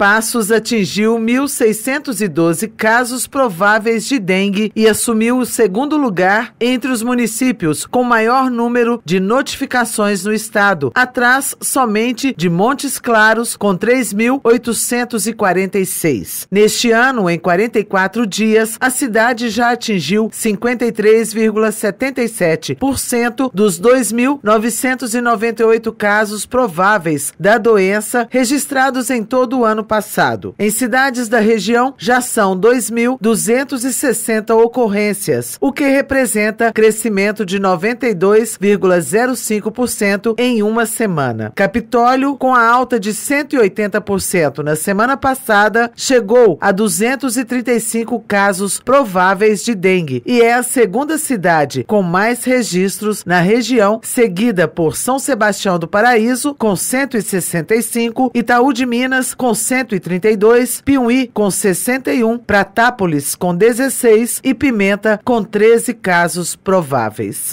Passos atingiu 1.612 casos prováveis de dengue e assumiu o segundo lugar entre os municípios com maior número de notificações no estado, atrás somente de Montes Claros, com 3.846. Neste ano, em 44 dias, a cidade já atingiu 53,77% dos 2.998 casos prováveis da doença registrados em todo o ano passado. Em cidades da região, já são 2.260 ocorrências, o que representa crescimento de 92,05% em uma semana. Capitólio, com a alta de 180% na semana passada, chegou a 235 casos prováveis de dengue e é a segunda cidade com mais registros na região, seguida por São Sebastião do Paraíso, com 165, Itaú de Minas, com 100 132, Piuí com 61, Pratápolis com 16 e Pimenta com 13 casos prováveis.